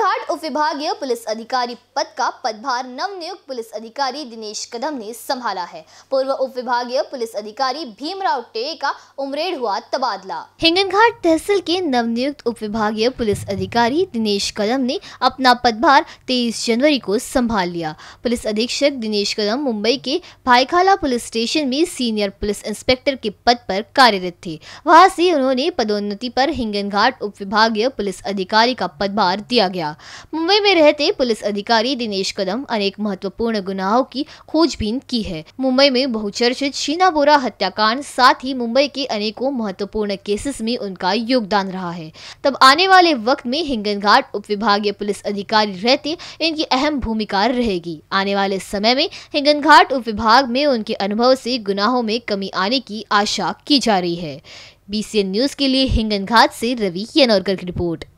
घाट उप विभागीय पुलिस अधिकारी पद का पदभार नवनियुक्त पुलिस अधिकारी दिनेश कदम ने संभाला है पूर्व उप विभागीय पुलिस अधिकारी भीमराव टे का उमरेड हुआ तबादला हिंगनघाट तहसील के नवनियुक्त उप विभागीय पुलिस अधिकारी दिनेश कदम ने अपना पदभार 23 जनवरी को संभाल लिया पुलिस अधीक्षक दिनेश कदम मुंबई के भाईखाला पुलिस स्टेशन में सीनियर पुलिस इंस्पेक्टर के पद पर कार्यरत थे वहाँ से उन्होंने पदोन्नति पर हिंगनघाट उप विभागीय पुलिस अधिकारी का पदभार दिया गया किया मुंबई में रहते पुलिस अधिकारी दिनेश कदम अनेक महत्वपूर्ण गुनाहों की खोजबीन की है मुंबई में बहुचर्चित शीना बोरा हत्याकांड साथ ही मुंबई के अनेकों महत्वपूर्ण केसेस में उनका योगदान रहा है तब आने वाले वक्त में हिंगन घाट विभागीय पुलिस अधिकारी रहते इनकी अहम भूमिका रहेगी आने वाले समय में हिंगन घाट विभाग में उनके अनुभव से गुनाहों में कमी आने की आशा की जा रही है बीसीएन न्यूज के लिए हिंगन घाट से रवि यनौरकर की रिपोर्ट